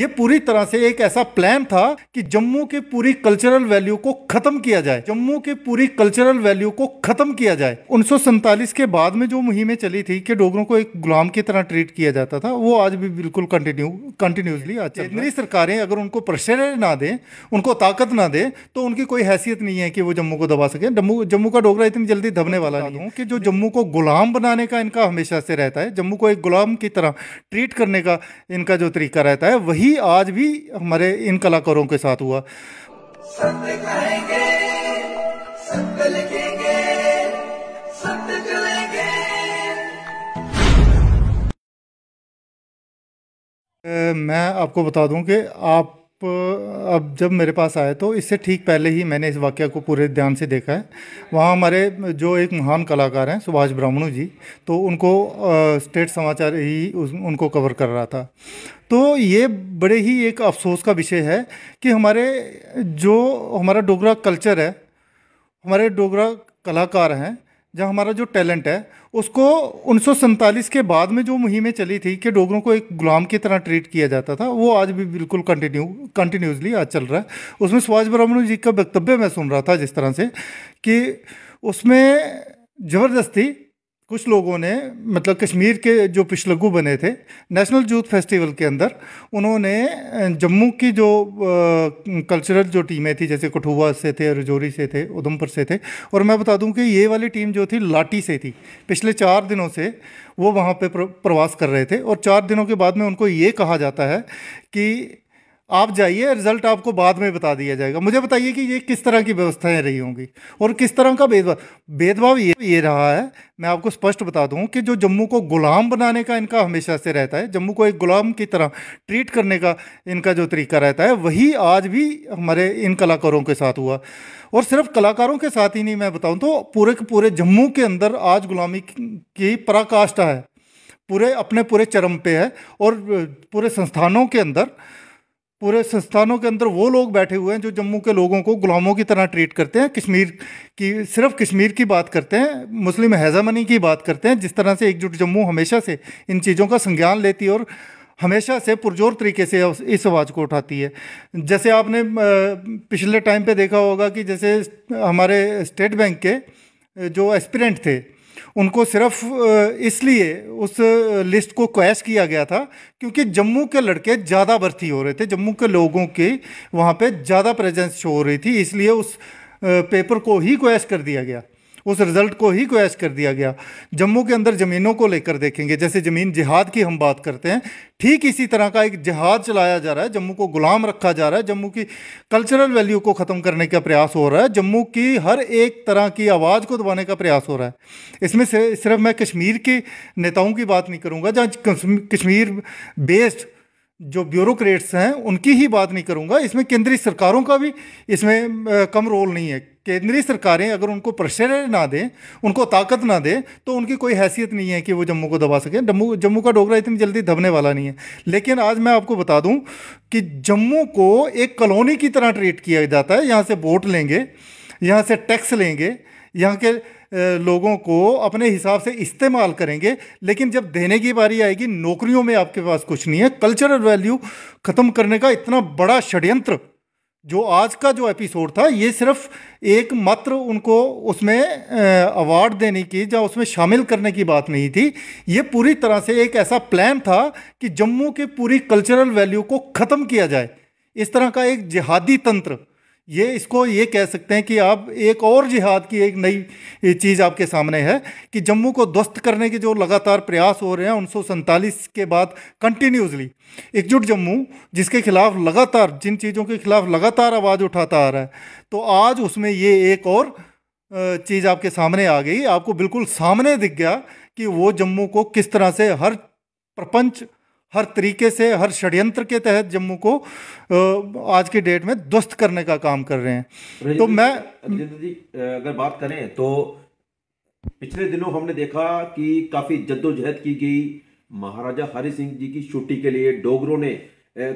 ये पूरी तरह से एक ऐसा प्लान था कि जम्मू के पूरी कल्चरल वैल्यू को खत्म किया जाए जम्मू के पूरी कल्चरल वैल्यू को खत्म किया जाए उन्नीस के बाद में जो मुहिमें चली थी कि डोगरों को एक गुलाम की तरह ट्रीट किया जाता था वो आज भी बिल्कुल कंटिन्यू कंटिन्यूसली आज केंद्रीय सरकारें अगर उनको प्रेशर ना दें उनको ताकत ना दें तो उनकी कोई हैसियत नहीं है कि वो जम्मू को दबा सके जम्मू जम्मू का डोगरा इतनी जल्दी दबने वाला नहीं हूँ कि जो जम्मू को गुलाम बनाने का इनका हमेशा से रहता है जम्मू को एक गुलाम की तरह ट्रीट करने का इनका जो तरीका रहता है वही वही आज भी हमारे इन कलाकारों के साथ हुआ कहेंगे, लिखेंगे, चलेंगे। मैं आपको बता दूं कि आप अब जब मेरे पास आए तो इससे ठीक पहले ही मैंने इस वाक्य को पूरे ध्यान से देखा है वहाँ हमारे जो एक महान कलाकार हैं सुभाष ब्राह्मणु जी तो उनको स्टेट समाचार ही उनको कवर कर रहा था तो ये बड़े ही एक अफसोस का विषय है कि हमारे जो हमारा डोगरा कल्चर है हमारे डोगरा कलाकार हैं जहाँ हमारा जो टैलेंट है उसको उन्नीस के बाद में जो मुहिमें चली थी कि डोगरों को एक गुलाम की तरह ट्रीट किया जाता था वो आज भी बिल्कुल कंटिन्यू कंटिन्यूसली आज चल रहा है उसमें सुभाष ब्राह्मण जी का वक्तव्य मैं सुन रहा था जिस तरह से कि उसमें ज़बरदस्ती कुछ लोगों ने मतलब कश्मीर के जो पिछलगु बने थे नेशनल यूथ फेस्टिवल के अंदर उन्होंने जम्मू की जो कल्चरल जो टीमें थी जैसे कठुआ से थे रजौरी से थे उधमपुर से थे और मैं बता दूं कि ये वाली टीम जो थी लाठी से थी पिछले चार दिनों से वो वहाँ पे प्रवास कर रहे थे और चार दिनों के बाद में उनको ये कहा जाता है कि आप जाइए रिजल्ट आपको बाद में बता दिया जाएगा मुझे बताइए कि ये किस तरह की व्यवस्थाएं रही होंगी और किस तरह का भेदभाव भेदभाव ये ये रहा है मैं आपको स्पष्ट बता दूं कि जो जम्मू को गुलाम बनाने का इनका हमेशा से रहता है जम्मू को एक गुलाम की तरह ट्रीट करने का इनका जो तरीका रहता है वही आज भी हमारे इन कलाकारों के साथ हुआ और सिर्फ कलाकारों के साथ ही नहीं मैं बताऊँ तो पूरे के पूरे जम्मू के अंदर आज गुलामी की पराकाष्ठा है पूरे अपने पूरे चरम पे है और पूरे संस्थानों के अंदर पूरे संस्थानों के अंदर वो लोग बैठे हुए हैं जो जम्मू के लोगों को गुलामों की तरह ट्रीट करते हैं कश्मीर की सिर्फ कश्मीर की बात करते हैं मुस्लिम हैजामनी की बात करते हैं जिस तरह से एकजुट जम्मू हमेशा से इन चीज़ों का संज्ञान लेती है और हमेशा से पुरजोर तरीके से इस आवाज़ को उठाती है जैसे आपने पिछले टाइम पे देखा होगा कि जैसे हमारे स्टेट बैंक के जो एस्पिरेंट थे उनको सिर्फ इसलिए उस लिस्ट को क्वैस किया गया था क्योंकि जम्मू के लड़के ज़्यादा भर्ती हो रहे थे जम्मू के लोगों के वहाँ पे ज़्यादा प्रेजेंस शो हो रही थी इसलिए उस पेपर को ही क्वैस कर दिया गया उस रिज़ल्ट को ही कोयस कर दिया गया जम्मू के अंदर ज़मीनों को लेकर देखेंगे जैसे ज़मीन जिहाद की हम बात करते हैं ठीक इसी तरह का एक जिहाद चलाया जा रहा है जम्मू को गुलाम रखा जा रहा है जम्मू की कल्चरल वैल्यू को ख़त्म करने का प्रयास हो रहा है जम्मू की हर एक तरह की आवाज़ को दबाने का प्रयास हो रहा है इसमें से सिर्फ मैं कश्मीर के नेताओं की बात नहीं करूँगा जहाँ कश्मीर बेस्ड जो ब्यूरोक्रेट्स हैं उनकी ही बात नहीं करूँगा इसमें केंद्रीय सरकारों का भी इसमें कम रोल नहीं है केंद्रीय सरकारें अगर उनको प्रेशर ना दें उनको ताकत ना दें तो उनकी कोई हैसियत नहीं है कि वो जम्मू को दबा सकें जम्मू जम्मू का डोगरा इतनी जल्दी दबने वाला नहीं है लेकिन आज मैं आपको बता दूं कि जम्मू को एक कॉलोनी की तरह ट्रीट किया जाता है यहाँ से वोट लेंगे यहाँ से टैक्स लेंगे यहाँ के लोगों को अपने हिसाब से इस्तेमाल करेंगे लेकिन जब देने की बारी आएगी नौकरियों में आपके पास कुछ नहीं है कल्चरल वैल्यू ख़त्म करने का इतना बड़ा षडयंत्र जो आज का जो एपिसोड था ये सिर्फ एक मात्र उनको उसमें अवार्ड देने की या उसमें शामिल करने की बात नहीं थी ये पूरी तरह से एक ऐसा प्लान था कि जम्मू के पूरी कल्चरल वैल्यू को ख़त्म किया जाए इस तरह का एक जिहादी तंत्र ये इसको ये कह सकते हैं कि आप एक और जिहाद की एक नई चीज़ आपके सामने है कि जम्मू को ध्वस्त करने के जो लगातार प्रयास हो रहे हैं उन्नीस के बाद कंटिन्यूसली एकजुट जम्मू जिसके खिलाफ लगातार जिन चीज़ों के खिलाफ लगातार आवाज़ उठाता आ रहा है तो आज उसमें ये एक और चीज़ आपके सामने आ गई आपको बिल्कुल सामने दिख गया कि वो जम्मू को किस तरह से हर प्रपंच हर तरीके से हर षड्यंत्र के तहत जम्मू को आज के डेट में ध्वस्त करने का काम कर रहे हैं तो मैं जी अगर बात करें तो पिछले दिनों हमने देखा कि काफी जद्दोजहद की गई महाराजा हरि सिंह जी की छुट्टी के लिए डोगरों ने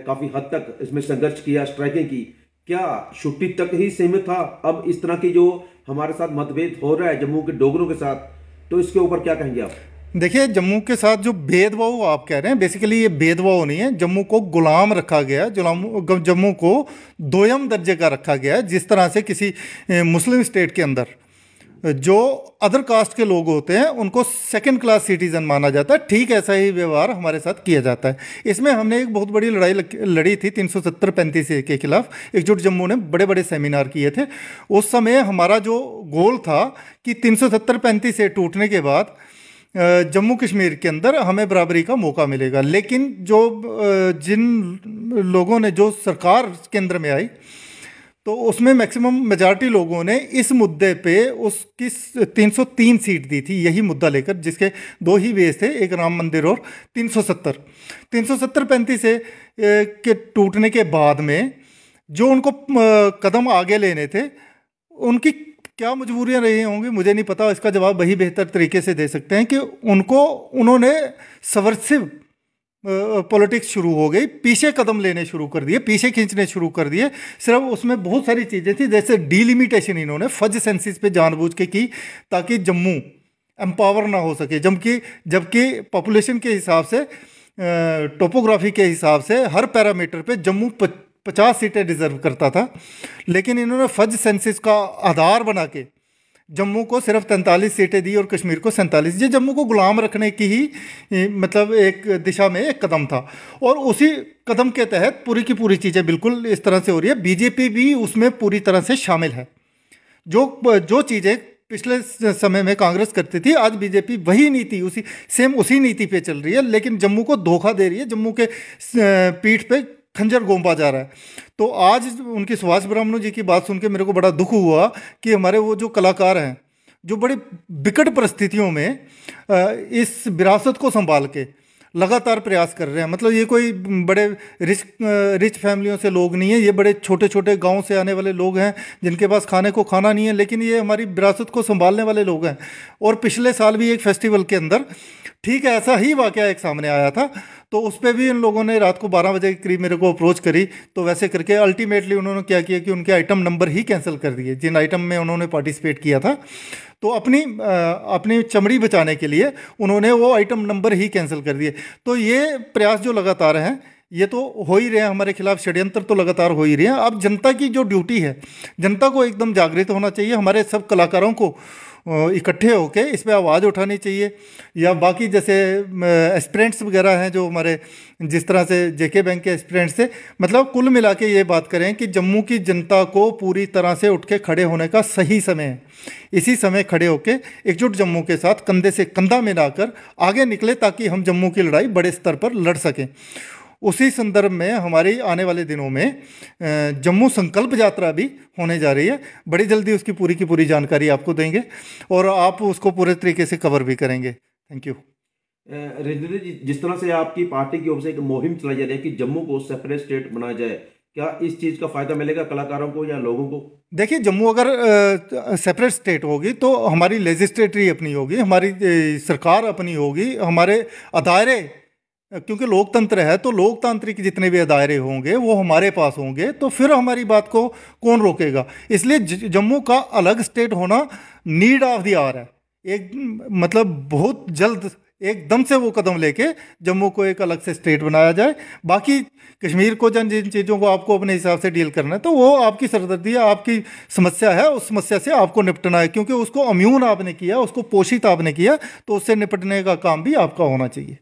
काफी हद तक इसमें संघर्ष किया स्ट्राइकिंग की क्या छुट्टी तक ही सीमित था अब इस तरह की जो हमारे साथ मतभेद हो रहा है जम्मू के डोगरों के साथ तो इसके ऊपर क्या कहेंगे आप देखिए जम्मू के साथ जो भेदभाव आप कह रहे हैं बेसिकली ये भेदभाव नहीं है जम्मू को गुलाम रखा गया है जम्मू को दोयम दर्जे का रखा गया है जिस तरह से किसी मुस्लिम स्टेट के अंदर जो अदर कास्ट के लोग होते हैं उनको सेकंड क्लास सिटीज़न माना जाता है ठीक ऐसा ही व्यवहार हमारे साथ किया जाता है इसमें हमने एक बहुत बड़ी लड़ाई लड़ी थी तीन सौ सत्तर पैंतीस के खिलाफ एकजुट जम्मू ने बड़े बड़े सेमिनार किए थे उस समय हमारा जो गोल था कि तीन सौ सत्तर पैंतीस टूटने के बाद जम्मू कश्मीर के अंदर हमें बराबरी का मौका मिलेगा लेकिन जो जिन लोगों ने जो सरकार केंद्र में आई तो उसमें मैक्सिमम मेजॉरिटी लोगों ने इस मुद्दे पे उसकी 303 सीट दी थी यही मुद्दा लेकर जिसके दो ही बेस थे एक राम मंदिर और 370 370 पैंतीस के टूटने के बाद में जो उनको कदम आगे लेने थे उनकी क्या मजबूरियां रही होंगी मुझे नहीं पता इसका जवाब वही बेहतर तरीके से दे सकते हैं कि उनको उन्होंने सवरसिव पॉलिटिक्स शुरू हो गई पीछे कदम लेने शुरू कर दिए पीछे खींचने शुरू कर दिए सिर्फ उसमें बहुत सारी चीज़ें थी जैसे डीलिमिटेशन इन्होंने फज सेंसिस पे जानबूझ के की ताकि जम्मू एम्पावर ना हो सके जबकि जबकि पॉपुलेशन के हिसाब से टोपोग्राफी के हिसाब से हर पैरामीटर पे जम्मू पचास सीटें डिजर्व करता था लेकिन इन्होंने फज सेंसिस का आधार बना के जम्मू को सिर्फ तैंतालीस सीटें दी और कश्मीर को सैंतालीस ये जम्मू को गुलाम रखने की ही मतलब एक दिशा में एक कदम था और उसी कदम के तहत पूरी की पूरी चीज़ें बिल्कुल इस तरह से हो रही है बीजेपी भी उसमें पूरी तरह से शामिल है जो जो चीज़ें पिछले समय में कांग्रेस करती थी आज बीजेपी वही नीति उसी सेम उसी नीति पे चल रही है लेकिन जम्मू को धोखा दे रही है जम्मू के पीठ पे खंजर गोंपा जा रहा है तो आज उनकी सुभाष ब्राह्मण जी की बात सुन के मेरे को बड़ा दुख हुआ कि हमारे वो जो कलाकार हैं जो बड़ी विकट परिस्थितियों में इस विरासत को संभाल के लगातार प्रयास कर रहे हैं मतलब ये कोई बड़े रिच रिच फैमिलियों से लोग नहीं है ये बड़े छोटे छोटे गांव से आने वाले लोग हैं जिनके पास खाने को खाना नहीं है लेकिन ये हमारी विरासत को संभालने वाले लोग हैं और पिछले साल भी एक फेस्टिवल के अंदर ठीक है ऐसा ही वाक़ एक सामने आया था तो उस पर भी उन लोगों ने रात को बारह बजे के करीब मेरे को अप्रोच करी तो वैसे करके अल्टीमेटली उन्होंने क्या किया कि उनके आइटम नंबर ही कैंसिल कर दिए जिन आइटम में उन्होंने पार्टिसिपेट किया था तो अपनी अपनी चमड़ी बचाने के लिए उन्होंने वो आइटम नंबर ही कैंसिल कर दिए तो ये प्रयास जो लगातार हैं ये तो हो ही रहे हैं हमारे खिलाफ षड्यंत्र तो लगातार हो ही रहे हैं अब जनता की जो ड्यूटी है जनता को एकदम जागृत होना चाहिए हमारे सब कलाकारों को इकट्ठे होके इस पर आवाज़ उठानी चाहिए या बाकी जैसे एस्परेंट्स वगैरह हैं जो हमारे जिस तरह से जेके बैंक के एस्परेंट्स थे मतलब कुल मिला के ये बात करें कि जम्मू की जनता को पूरी तरह से उठ के खड़े होने का सही समय है इसी समय खड़े होकर एकजुट जम्मू के साथ कंधे से कंधा मिलाकर आगे निकले ताकि हम जम्मू की लड़ाई बड़े स्तर पर लड़ सकें उसी संदर्भ में हमारी आने वाले दिनों में जम्मू संकल्प यात्रा भी होने जा रही है बड़ी जल्दी उसकी पूरी की पूरी जानकारी आपको देंगे और आप उसको पूरे तरीके से कवर भी करेंगे थैंक यू रेजेंद्र जी जिस तरह से आपकी पार्टी की ओर से एक मुहिम चलाई जा रही है कि जम्मू को सेपरेट स्टेट बनाया जाए क्या इस चीज़ का फायदा मिलेगा कलाकारों को या लोगों को देखिए जम्मू अगर सेपरेट स्टेट होगी तो हमारी लेजिस्लेटरी अपनी होगी हमारी सरकार अपनी होगी हमारे अदायरे क्योंकि लोकतंत्र है तो लोकतांत्रिक जितने भी दायरे होंगे वो हमारे पास होंगे तो फिर हमारी बात को कौन रोकेगा इसलिए जम्मू का अलग स्टेट होना नीड ऑफ द आर है एक मतलब बहुत जल्द एकदम से वो कदम लेके जम्मू को एक अलग से स्टेट बनाया जाए बाकी कश्मीर को जन जिन चीज़ों को आपको अपने हिसाब से डील करना है तो वो आपकी सरदर्दी है आपकी समस्या है उस समस्या से आपको निपटना है क्योंकि उसको अम्यून आपने किया उसको पोषित आपने किया तो उससे निपटने का काम भी आपका होना चाहिए